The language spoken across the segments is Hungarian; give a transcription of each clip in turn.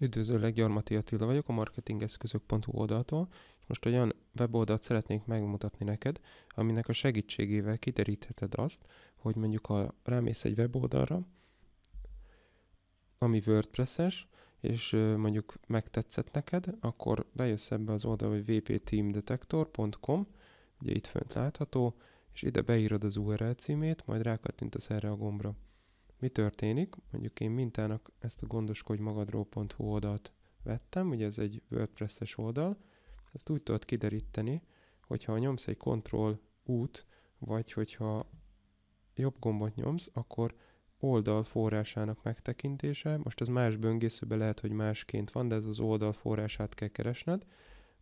Üdvözöllek, Gyarmati Attila vagyok, a marketingeszközök.hu oldaltól. Most olyan weboldalt szeretnék megmutatni neked, aminek a segítségével kiderítheted azt, hogy mondjuk ha rámész egy weboldalra, ami WordPress-es, és mondjuk megtetszett neked, akkor bejössz ebbe az oldalba, hogy wpteamdetector.com, ugye itt fönt látható, és ide beírod az URL címét, majd rákattintasz erre a gombra. Mi történik? Mondjuk én mintának ezt a gondoskodj magadról.hu oldalt vettem, ugye ez egy WordPress-es oldal, ezt úgy tudod kideríteni, hogyha nyomsz egy Ctrl út, vagy hogyha jobb gombot nyomsz, akkor oldal forrásának megtekintése, most ez más böngészőbe lehet, hogy másként van, de ez az oldal forrását kell keresned,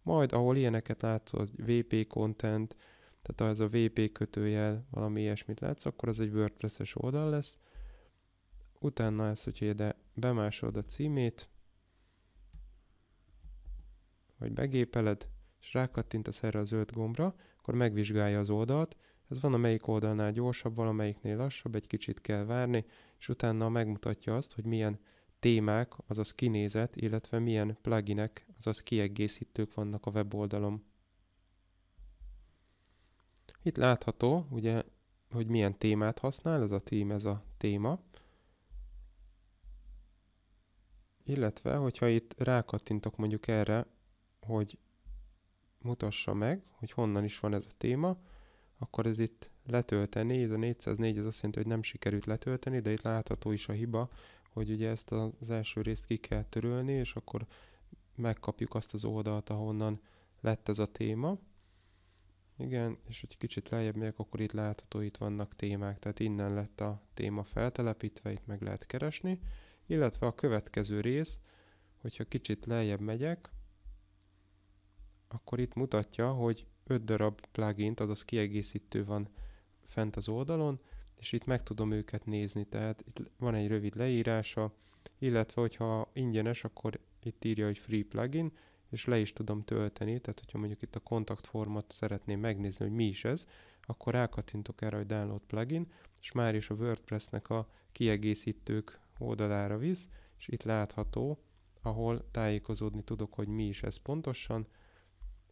majd ahol ilyeneket látsz, az VP content, tehát ha ez a VP kötőjel valami ilyesmit látsz, akkor az egy WordPress-es oldal lesz, utána ez, hogyha ide bemásolod a címét, vagy begépeled, és rákattintasz erre a zöld gombra, akkor megvizsgálja az oldalt, ez van amelyik oldalnál gyorsabb, valamelyiknél lassabb, egy kicsit kell várni, és utána megmutatja azt, hogy milyen témák, azaz kinézet, illetve milyen pluginek, azaz kiegészítők vannak a weboldalom. Itt látható, ugye, hogy milyen témát használ, ez a tím, ez a téma, illetve, hogyha itt rákattintok mondjuk erre, hogy mutassa meg, hogy honnan is van ez a téma, akkor ez itt letölteni, ez a 404 az azt jelenti, hogy nem sikerült letölteni, de itt látható is a hiba, hogy ugye ezt az első részt ki kell törölni, és akkor megkapjuk azt az oldalt, ahonnan lett ez a téma. Igen, és hogy kicsit lejjebb megyek, akkor itt látható, itt vannak témák, tehát innen lett a téma feltelepítve, itt meg lehet keresni, illetve a következő rész, hogyha kicsit lejjebb megyek, akkor itt mutatja, hogy 5 darab plugint, azaz kiegészítő van fent az oldalon, és itt meg tudom őket nézni, tehát itt van egy rövid leírása, illetve hogyha ingyenes, akkor itt írja, hogy free plugin, és le is tudom tölteni, tehát hogyha mondjuk itt a kontaktformat szeretném megnézni, hogy mi is ez, akkor rákatintok erre, hogy download plugin, és már is a WordPressnek a kiegészítők oldalára visz, és itt látható, ahol tájékozódni tudok, hogy mi is ez pontosan,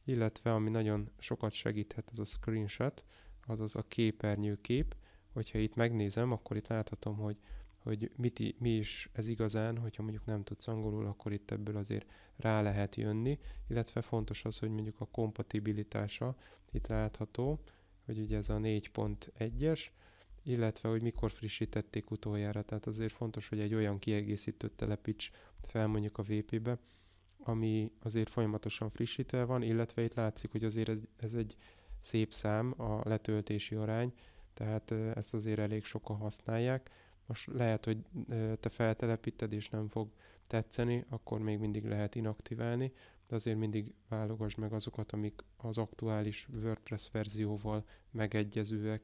illetve ami nagyon sokat segíthet, ez a screenshot, azaz a képernyő kép, hogyha itt megnézem, akkor itt láthatom, hogy, hogy mit, mi is ez igazán, hogyha mondjuk nem tudsz angolul, akkor itt ebből azért rá lehet jönni, illetve fontos az, hogy mondjuk a kompatibilitása itt látható, hogy ugye ez a 4.1-es, illetve hogy mikor frissítették utoljára. Tehát azért fontos, hogy egy olyan kiegészítőt telepíts fel mondjuk a VP-be, ami azért folyamatosan frissítve van, illetve itt látszik, hogy azért ez, ez egy szép szám a letöltési arány, tehát ezt azért elég sokan használják. Most lehet, hogy te feltelepíted és nem fog tetszeni, akkor még mindig lehet inaktiválni, de azért mindig válogass meg azokat, amik az aktuális WordPress verzióval megegyezőek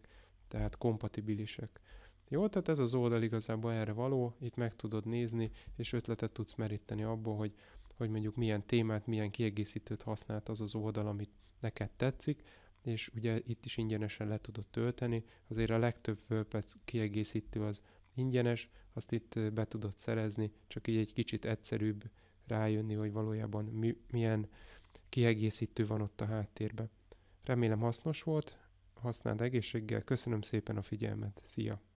tehát kompatibilisek. Jó, tehát ez az oldal igazából erre való, itt meg tudod nézni, és ötletet tudsz meríteni abból, hogy, hogy mondjuk milyen témát, milyen kiegészítőt használt az az oldal, amit neked tetszik, és ugye itt is ingyenesen le tudod tölteni, azért a legtöbb WordPress kiegészítő az ingyenes, azt itt be tudod szerezni, csak így egy kicsit egyszerűbb rájönni, hogy valójában mi, milyen kiegészítő van ott a háttérben. Remélem hasznos volt, használd egészséggel. Köszönöm szépen a figyelmet. Szia!